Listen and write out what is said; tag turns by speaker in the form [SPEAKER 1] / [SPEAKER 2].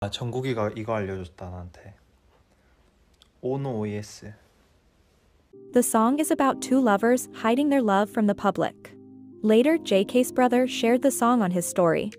[SPEAKER 1] 아 정국이가 이거 알려줬다 나한테 오노
[SPEAKER 2] The song is about two lovers hiding their love from the public. Later, JK's brother shared the song on his story.